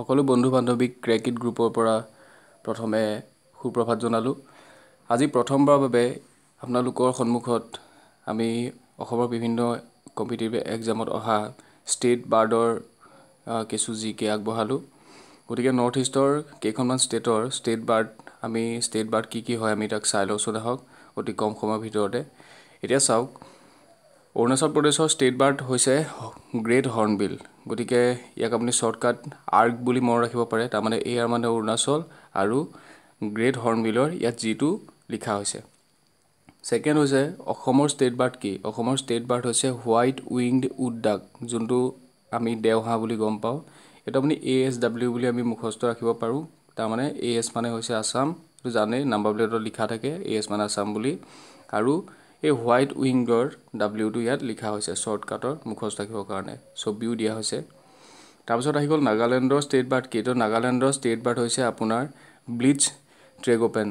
সকলো বন্ধু বান্ধৱীক ক্ৰেকিট গ্ৰুপৰ পৰা প্ৰথমে সুপ্ৰভাত জনালোঁ আজি প্ৰথমবাৰৰ বাবে আপোনালোকৰ সন্মুখত আমি অসমৰ বিভিন্ন কম্পিটিটিভ এক্সামত অহা ষ্টেট বাৰ্ডৰ কিছু জি কে আগবঢ়ালোঁ গতিকে নৰ্থ ইষ্টৰ কেইখনমান ষ্টেটৰ ষ্টেট বাৰ্ড আমি ষ্টেট বাৰ্ড কি কি হয় আমি তাক চাই লওঁচোন আহক অতি কম সময়ৰ ভিতৰতে এতিয়া চাওক অৰুণাচল প্ৰদেশৰ ষ্টেট বাৰ্ড হৈছে গ্ৰেট হৰ্ণবিল গতিকে ইয়াক আপুনি শ্বৰ্টকাট আৰ্ক বুলি মনত ৰাখিব পাৰে তাৰমানে এ আৰ মানে অৰুণাচল আৰু গ্ৰেট হৰ্ণবিলৰ ইয়াত যিটো লিখা হৈছে ছেকেণ্ড হৈছে অসমৰ ষ্টেট বাৰ্ড কি অসমৰ ষ্টেট বাৰ্ড হৈছে হোৱাইট উইংড উড ডাক যোনটো আমি দেওহা বুলি গম পাওঁ এইটো আপুনি এ এছ ডাব্লিউ বুলি আমি মুখস্থ ৰাখিব পাৰোঁ তাৰমানে এ এছ মানে হৈছে আছাম এইটো জানেই নাম্বাৰ প্লেটত লিখা থাকে এ এছ মানে আছাম বুলি আৰু এই হোৱাইট উইংগৰ ডাব্লিউটো ইয়াত লিখা হৈছে শ্বৰ্টকাটৰ মুখজ ৰাখিবৰ কাৰণে চব বিউ দিয়া হৈছে তাৰপিছত আহি গ'ল নাগালেণ্ডৰ ষ্টেট বাৰ্ড এইটো নাগালেণ্ডৰ ষ্টেট বাৰ্ড হৈছে আপোনাৰ ব্লিটছ ট্ৰেগ'পেন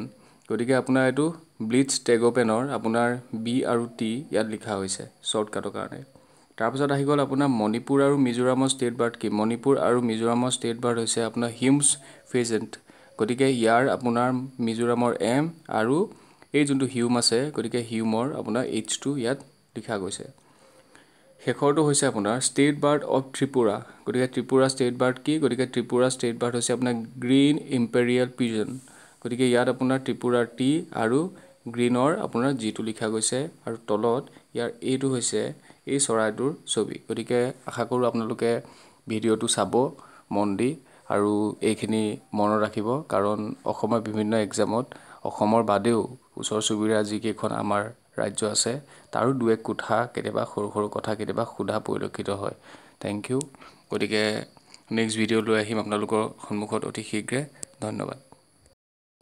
গতিকে আপোনাৰ এইটো ব্লিটছ ট্ৰেগ'পেনৰ আপোনাৰ বি আৰু টি ইয়াত লিখা হৈছে শ্বৰ্টকাটৰ কাৰণে তাৰপিছত আহি গ'ল আপোনাৰ মণিপুৰ আৰু মিজোৰামৰ ষ্টেট বাৰ্ড কি মণিপুৰ আৰু মিজোৰামৰ ষ্টেট বাৰ্ড হৈছে আপোনাৰ হিউমছ ফেজেণ্ট গতিকে ইয়াৰ আপোনাৰ মিজোৰামৰ এম আৰু এই যোনটো হিউম আছে গতিকে হিউমৰ আপোনাৰ এইচ টু ইয়াত লিখা গৈছে শেষৰটো হৈছে আপোনাৰ ষ্টেট বাৰ্ড অৱ ত্ৰিপুৰা গতিকে ত্ৰিপুৰা ষ্টেট বাৰ্ড কি গতিকে ত্ৰিপুৰা ষ্টেট বাৰ্ড হৈছে আপোনাৰ গ্ৰীণ ইম্পেৰিয়েল পিজন গতিকে ইয়াত আপোনাৰ ত্ৰিপুৰাৰ টি আৰু গ্ৰীণৰ আপোনাৰ জিটো লিখা গৈছে আৰু তলত ইয়াৰ এইটো হৈছে এই চৰাইটোৰ ছবি গতিকে আশা কৰোঁ আপোনালোকে ভিডিঅ'টো চাব মন দি আৰু এইখিনি মনত ৰাখিব কাৰণ অসমৰ বিভিন্ন এক্সামত অসমৰ বাদেও ওচৰ চুবুৰীয়া যিকেইখন আমাৰ ৰাজ্য আছে তাৰো দুই কোঠা কেতিয়াবা সৰু সৰু কথা কেতিয়াবা সোধা পৰিলক্ষিত হয় থেংক ইউ গতিকে নেক্সট ভিডিঅ' লৈ আহিম আপোনালোকৰ সন্মুখত অতি শীঘ্ৰে ধন্যবাদ